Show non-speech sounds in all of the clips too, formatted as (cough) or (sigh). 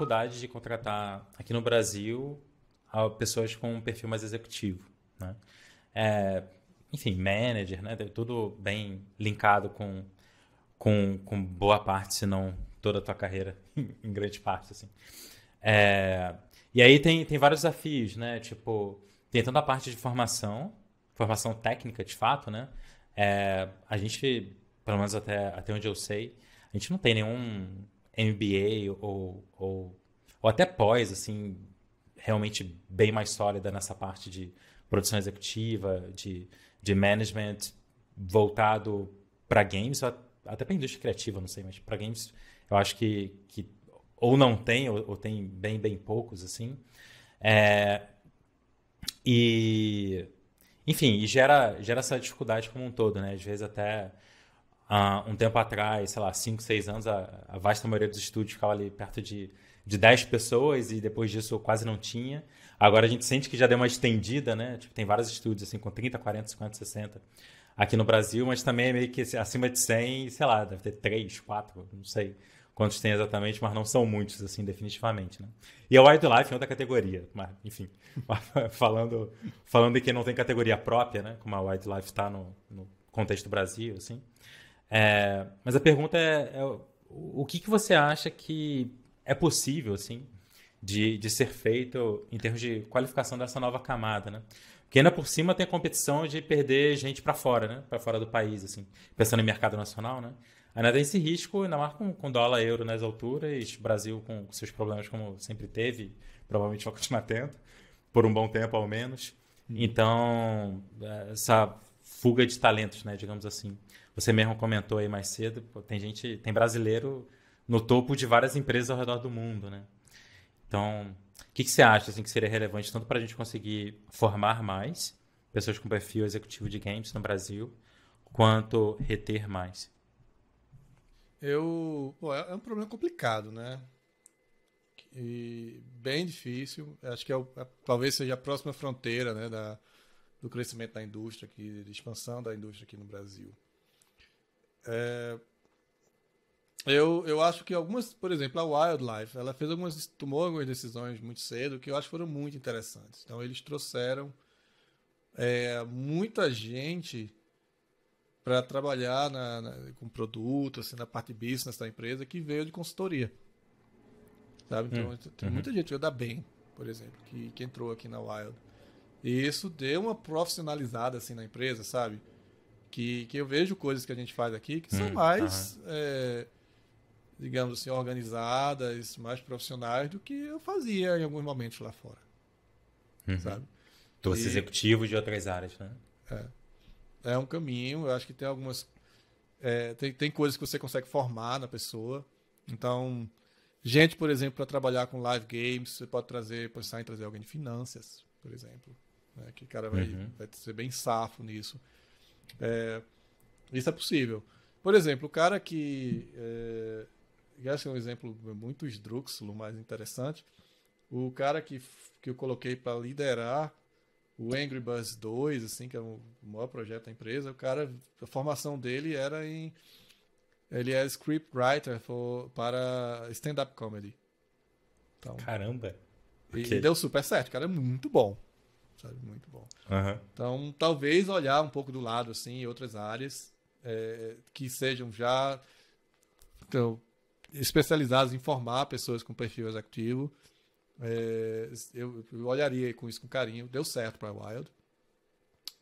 dificuldade de contratar aqui no Brasil pessoas com um perfil mais executivo, né? É, enfim, manager, né? Tudo bem linkado com, com, com boa parte, se não toda a tua carreira, (laughs) em grande parte, assim. É, e aí tem, tem vários desafios, né? Tipo, tem tanto a parte de formação, formação técnica, de fato, né? É, a gente, pelo menos até, até onde eu sei, a gente não tem nenhum MBA ou, ou, ou até pós, assim, realmente bem mais sólida nessa parte de produção executiva, de, de management voltado para games, até para indústria criativa, não sei, mas para games eu acho que, que ou não tem, ou, ou tem bem, bem poucos, assim. É, e, enfim, e gera, gera essa dificuldade como um todo, né? Às vezes até Uh, um tempo atrás, sei lá, 5, 6 anos, a, a, vasta maioria dos estúdios ficava ali perto de, de 10 pessoas e depois disso quase não tinha. Agora a gente sente que já deu uma estendida, né? Tipo, tem vários estúdios assim com 30, 40, 50, 60 aqui no Brasil, mas também é meio que acima de 100, sei lá, deve ter 3, 4, não sei quantos tem exatamente, mas não são muitos, assim, definitivamente, né? E a Wildlife é outra categoria, mas, enfim, (laughs) falando, falando de quem não tem categoria própria, né? Como a Wildlife está no, no contexto do Brasil, assim. É, mas a pergunta é, é, o que, que você acha que é possível, assim, de, de ser feito em termos de qualificação dessa nova camada, né? Porque ainda por cima tem a competição de perder gente para fora, né? Para fora do país, assim, pensando em mercado nacional, né? Ainda tem esse risco, ainda mais com, com dólar euro nas alturas, Brasil com, seus problemas como sempre teve, provavelmente vai continuar tendo, por um bom tempo ao menos. Uhum. Então, é, essa fuga de talentos, né, digamos assim. Você mesmo comentou aí mais cedo, pô, tem gente, tem brasileiro no topo de várias empresas ao redor do mundo, né? Então, o que, que você acha assim, que seria relevante tanto para a gente conseguir formar mais pessoas com perfil executivo de games no Brasil, quanto reter mais? Eu, é, é um problema complicado, né? E bem difícil. Acho que é o, é, talvez seja a próxima fronteira, né, da, do crescimento da indústria aqui, de expansão da indústria aqui no Brasil. É, eu, eu acho que algumas, por exemplo, a Wildlife, ela fez algumas, tomou algumas decisões muito cedo que eu acho que foram muito interessantes. Então eles trouxeram é, muita gente para trabalhar na, na, com produto, assim, na parte business da empresa que veio de consultoria, sabe? Então hum, uhum. tem muita gente veio da Bem, por exemplo, que, que entrou aqui na Wild e isso deu uma profissionalizada assim na empresa, sabe? que, que eu vejo coisas que a gente faz aqui que hum, são mais, é, digamos assim, organizadas, mais profissionais do que eu fazia em alguns momentos lá fora. Uhum. Sabe? Torce executivo de outras áreas, né? É, é um caminho, eu acho que tem algumas. É, tem, tem coisas que você consegue formar na pessoa. Então, gente, por exemplo, para trabalhar com live games, você pode trazer, pensar em trazer alguém de finanças, por exemplo. Né? Que o cara vai, uhum. vai ser bem safo nisso. É, isso é possível. Por exemplo, o cara que. É, eu acho que é assim, um exemplo muito esdrúxulo, mas interessante. O cara que, que eu coloquei para liderar o Angry Birds 2, assim, que é o maior projeto da empresa, o cara, a formação dele era em. Ele é scriptwriter para stand-up comedy. Então, Caramba! E, okay. e deu super certo, o cara é muito bom sabe? Muito bom. Uhum. Então, talvez olhar um pouco do lado, assim, outras áreas é, que sejam já então, especializadas em formar pessoas com perfil executivo. É, eu, eu, olharia com isso com carinho. Deu certo para a Wild.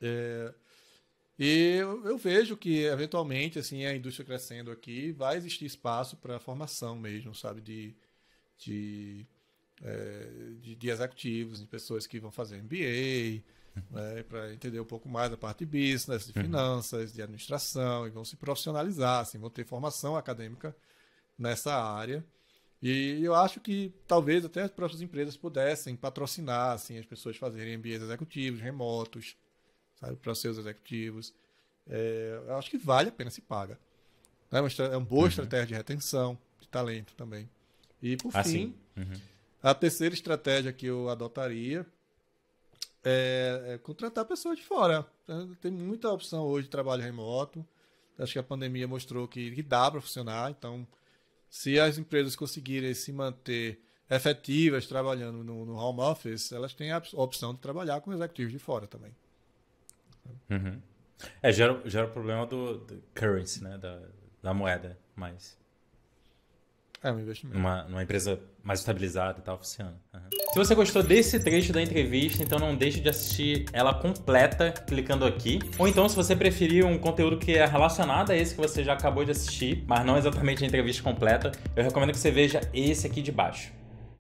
É, e eu, eu, vejo que, eventualmente, assim, a indústria crescendo aqui, vai existir espaço para formação mesmo, sabe? De, de é, de, de, executivos, de pessoas que vão fazer MBA, uhum. né, para entender um pouco mais a parte de business, de uhum. finanças, de administração, e vão se profissionalizar, assim, vão ter formação acadêmica nessa área. E eu acho que talvez até as próprias empresas pudessem patrocinar assim, as pessoas fazerem MBAs executivos, remotos, para seus executivos. É, eu acho que vale a pena se paga. Né, é uma, é uma boa uhum. estratégia de retenção de talento também. E por ah, fim, uhum. A terceira estratégia que eu adotaria é, é contratar pessoas de fora. Tem muita opção hoje de trabalho remoto. Acho que a pandemia mostrou que, que dá para funcionar. Então, se as empresas conseguirem se manter efetivas trabalhando no, no home office, elas têm a opção de trabalhar com executivos de fora também. Uhum. É, gera, gera o problema do, do currency, né? Da, da moeda, mas. É um investimento. Numa, numa empresa mais estabilizada e tal, funciona. Uhum. Se você gostou desse trecho da entrevista, então não deixe de assistir ela completa clicando aqui. Ou então, se você preferir um conteúdo que é relacionado a esse que você já acabou de assistir, mas não exatamente a entrevista completa, eu recomendo que você veja esse aqui de baixo.